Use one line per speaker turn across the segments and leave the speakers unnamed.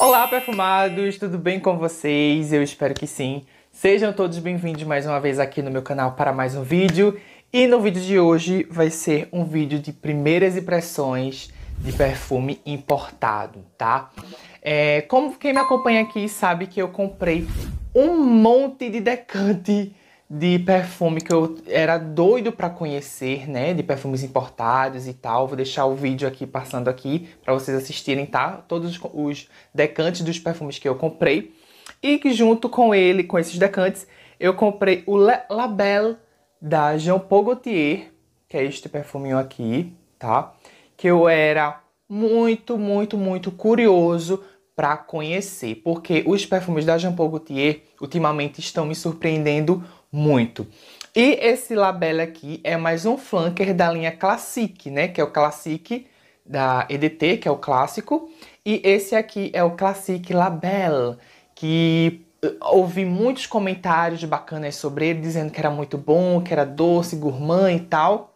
Olá, perfumados! Tudo bem com vocês? Eu espero que sim. Sejam todos bem-vindos mais uma vez aqui no meu canal para mais um vídeo. E no vídeo de hoje vai ser um vídeo de primeiras impressões de perfume importado, tá? É, como quem me acompanha aqui sabe que eu comprei um monte de decante de perfume que eu era doido para conhecer, né? De perfumes importados e tal. Vou deixar o vídeo aqui passando aqui para vocês assistirem, tá? Todos os decantes dos perfumes que eu comprei e que junto com ele, com esses decantes, eu comprei o Le Label da Jean Paul Gaultier, que é este perfuminho aqui, tá? Que eu era muito, muito, muito curioso para conhecer, porque os perfumes da Jean Paul Gaultier ultimamente estão me surpreendendo muito. E esse labelo aqui é mais um flanker da linha Classic, né? Que é o Classic da EDT, que é o clássico. E esse aqui é o Classic Label, que eh, ouvi muitos comentários bacanas sobre ele, dizendo que era muito bom, que era doce, gourmand e tal.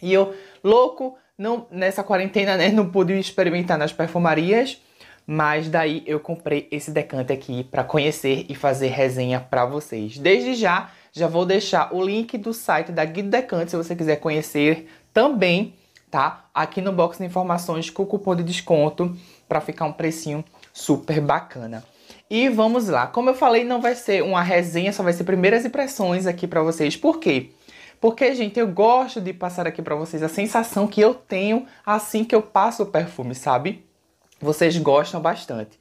E eu, louco, não, nessa quarentena, né, não pude experimentar nas perfumarias, mas daí eu comprei esse decante aqui para conhecer e fazer resenha para vocês. Desde já, já vou deixar o link do site da Guido Decante, se você quiser conhecer também, tá? Aqui no box de informações com o cupom de desconto para ficar um precinho super bacana. E vamos lá. Como eu falei, não vai ser uma resenha, só vai ser primeiras impressões aqui para vocês. Por quê? Porque, gente, eu gosto de passar aqui para vocês a sensação que eu tenho assim que eu passo o perfume, sabe? Vocês gostam bastante.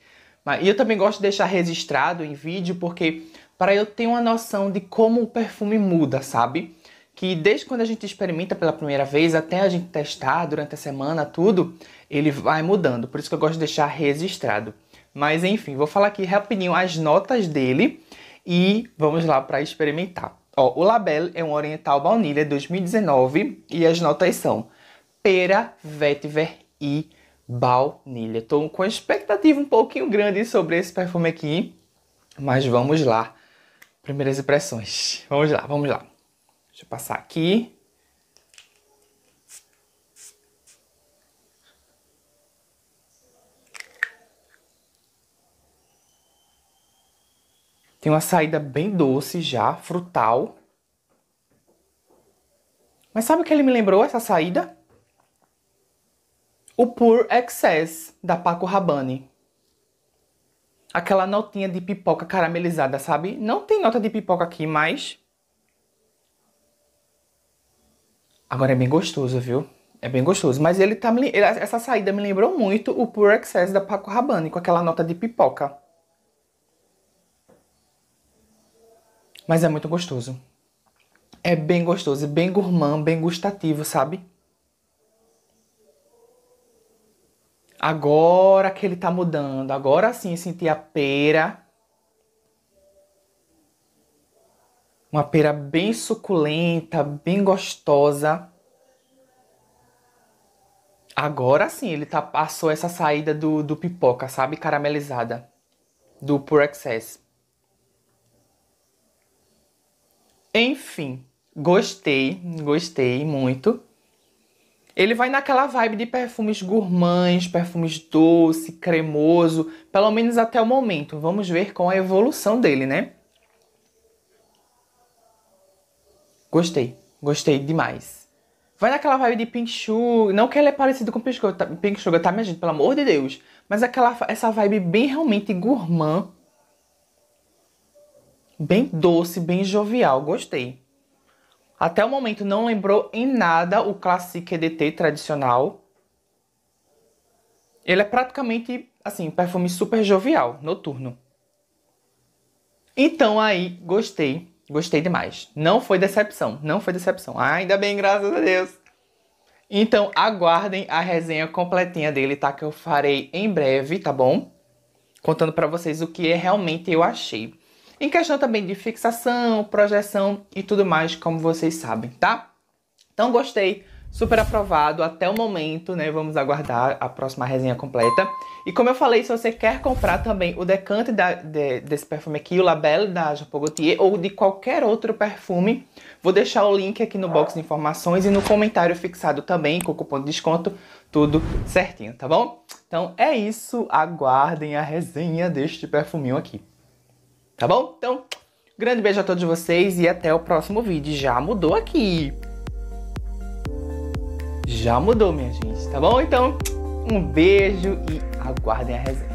E eu também gosto de deixar registrado em vídeo, porque para eu ter uma noção de como o perfume muda, sabe? Que desde quando a gente experimenta pela primeira vez até a gente testar durante a semana, tudo, ele vai mudando. Por isso que eu gosto de deixar registrado. Mas enfim, vou falar aqui rapidinho as notas dele e vamos lá para experimentar. Ó, o label é um Oriental Baunilha 2019 e as notas são pera, vetiver e baunilha. Estou com expectativa um pouquinho grande sobre esse perfume aqui, mas vamos lá Primeiras impressões. Vamos lá, vamos lá. Deixa eu passar aqui. Tem uma saída bem doce já, frutal. Mas sabe o que ele me lembrou, essa saída? O Pure Excess, da Paco Rabanne aquela notinha de pipoca caramelizada, sabe? Não tem nota de pipoca aqui, mas... Agora é bem gostoso, viu? É bem gostoso. Mas ele tá me... ele... essa saída me lembrou muito o Pure Excess da Paco Rabanne, com aquela nota de pipoca. Mas é muito gostoso. É bem gostoso, bem gourmand, bem gustativo, sabe? Agora que ele está mudando, agora sim senti a pera. Uma pera bem suculenta, bem gostosa. Agora sim, ele tá, passou essa saída do, do pipoca, sabe? Caramelizada. Do Pure Excess. Enfim, gostei, gostei muito. Ele vai naquela vibe de perfumes gourmands, perfumes doce, cremoso, pelo menos até o momento. Vamos ver com a evolução dele, né? Gostei, gostei demais. Vai naquela vibe de Pink Sugar, não que ele é parecido com Pink Sugar, tá, Pink Sugar, tá minha gente, pelo amor de Deus, mas aquela essa vibe bem realmente gourmand, bem doce, bem jovial, gostei. Até o momento não lembrou em nada o Classic EDT tradicional. Ele é praticamente, assim, perfume super jovial, noturno. Então aí, gostei. Gostei demais. Não foi decepção, não foi decepção. Ah, ainda bem, graças a Deus. Então, aguardem a resenha completinha dele, tá? Que eu farei em breve, tá bom? Contando para vocês o que é realmente eu achei em questão também de fixação, projeção e tudo mais, como vocês sabem, tá? Então gostei, super aprovado até o momento, né? Vamos aguardar a próxima resenha completa. E como eu falei, se você quer comprar também o decante da, de, desse perfume aqui, o Label da Japo Gaultier ou de qualquer outro perfume, vou deixar o link aqui no box de informações e no comentário fixado também, com o cupom de desconto, tudo certinho, tá bom? Então é isso, aguardem a resenha deste perfuminho aqui. Tá bom? Então, grande beijo a todos vocês e até o próximo vídeo. Já mudou aqui. Já mudou, minha gente, tá bom? Então, um beijo e aguardem a resenha.